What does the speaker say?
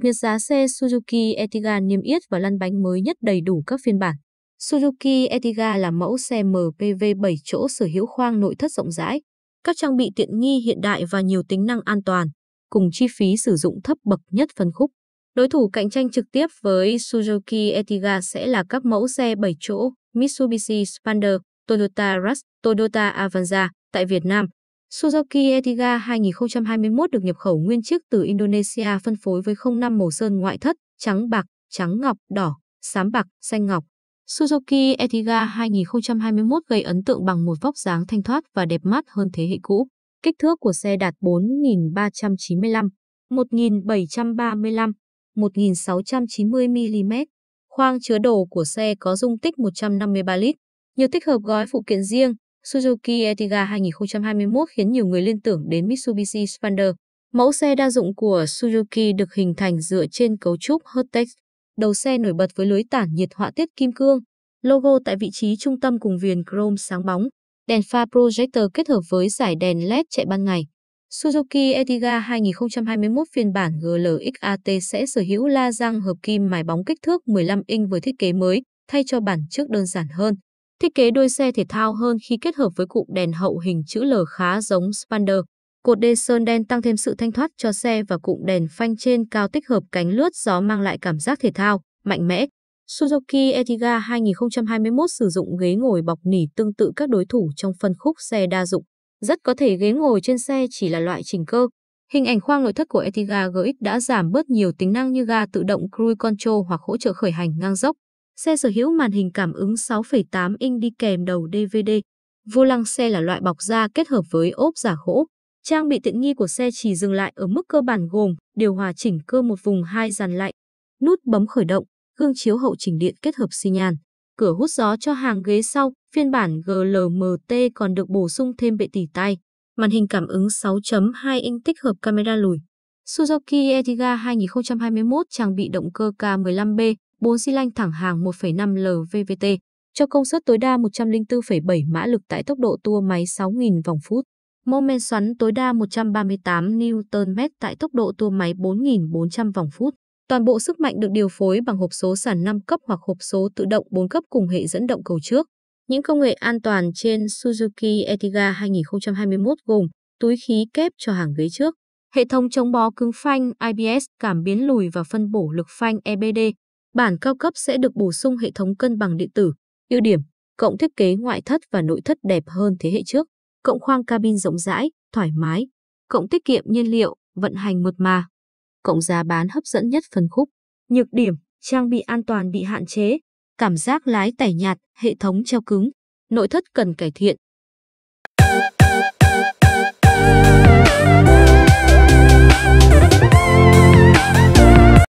cập nhật giá xe Suzuki Etiga niêm yết và lăn bánh mới nhất đầy đủ các phiên bản. Suzuki Etiga là mẫu xe MPV 7 chỗ sở hữu khoang nội thất rộng rãi, các trang bị tiện nghi hiện đại và nhiều tính năng an toàn, cùng chi phí sử dụng thấp bậc nhất phân khúc. Đối thủ cạnh tranh trực tiếp với Suzuki Etiga sẽ là các mẫu xe 7 chỗ Mitsubishi Spander, Toyota Rush, Toyota Avanza tại Việt Nam. Suzuki Etiga 2021 được nhập khẩu nguyên chiếc từ Indonesia phân phối với 05 màu sơn ngoại thất, trắng bạc, trắng ngọc, đỏ, xám bạc, xanh ngọc. Suzuki Etiga 2021 gây ấn tượng bằng một vóc dáng thanh thoát và đẹp mắt hơn thế hệ cũ. Kích thước của xe đạt 4.395, 1.735, 1.690 mm. Khoang chứa đồ của xe có dung tích 153 lít, nhiều tích hợp gói phụ kiện riêng, Suzuki Ertiga 2021 khiến nhiều người liên tưởng đến Mitsubishi Spander, Mẫu xe đa dụng của Suzuki được hình thành dựa trên cấu trúc Hertex. Đầu xe nổi bật với lưới tản nhiệt họa tiết kim cương, logo tại vị trí trung tâm cùng viền chrome sáng bóng, đèn pha projector kết hợp với giải đèn LED chạy ban ngày. Suzuki Ertiga 2021 phiên bản GLX AT sẽ sở hữu la răng hợp kim mài bóng kích thước 15 inch với thiết kế mới, thay cho bản trước đơn giản hơn. Thiết kế đuôi xe thể thao hơn khi kết hợp với cụm đèn hậu hình chữ L khá giống Spander. Cột đê sơn đen tăng thêm sự thanh thoát cho xe và cụm đèn phanh trên cao tích hợp cánh lướt gió mang lại cảm giác thể thao, mạnh mẽ. Suzuki Ertiga 2021 sử dụng ghế ngồi bọc nỉ tương tự các đối thủ trong phân khúc xe đa dụng. Rất có thể ghế ngồi trên xe chỉ là loại chỉnh cơ. Hình ảnh khoang nội thất của Ertiga GX đã giảm bớt nhiều tính năng như ga tự động cruise control hoặc hỗ trợ khởi hành ngang dốc. Xe sở hữu màn hình cảm ứng 6,8 inch đi kèm đầu DVD. Vô lăng xe là loại bọc da kết hợp với ốp giả gỗ. Trang bị tiện nghi của xe chỉ dừng lại ở mức cơ bản gồm điều hòa chỉnh cơ một vùng hai dàn lạnh, nút bấm khởi động, gương chiếu hậu chỉnh điện kết hợp xi nhan, cửa hút gió cho hàng ghế sau, phiên bản GLMT còn được bổ sung thêm bệ tỉ tay, màn hình cảm ứng 6.2 inch tích hợp camera lùi. Suzuki Ertiga 2021 trang bị động cơ K15B 4 xi lanh thẳng hàng 1,5 LVVT cho công suất tối đa 104,7 mã lực tại tốc độ tua máy 6.000 vòng phút. Mô men xoắn tối đa 138 Nm tại tốc độ tua máy 4.400 vòng phút. Toàn bộ sức mạnh được điều phối bằng hộp số sàn 5 cấp hoặc hộp số tự động 4 cấp cùng hệ dẫn động cầu trước. Những công nghệ an toàn trên Suzuki Ertiga 2021 gồm túi khí kép cho hàng ghế trước, hệ thống chống bó cứng phanh IBS cảm biến lùi và phân bổ lực phanh EBD, Bản cao cấp sẽ được bổ sung hệ thống cân bằng điện tử, ưu điểm, cộng thiết kế ngoại thất và nội thất đẹp hơn thế hệ trước, cộng khoang cabin rộng rãi, thoải mái, cộng tiết kiệm nhiên liệu, vận hành mượt mà. Cộng giá bán hấp dẫn nhất phân khúc. Nhược điểm, trang bị an toàn bị hạn chế, cảm giác lái tẻ nhạt, hệ thống treo cứng, nội thất cần cải thiện.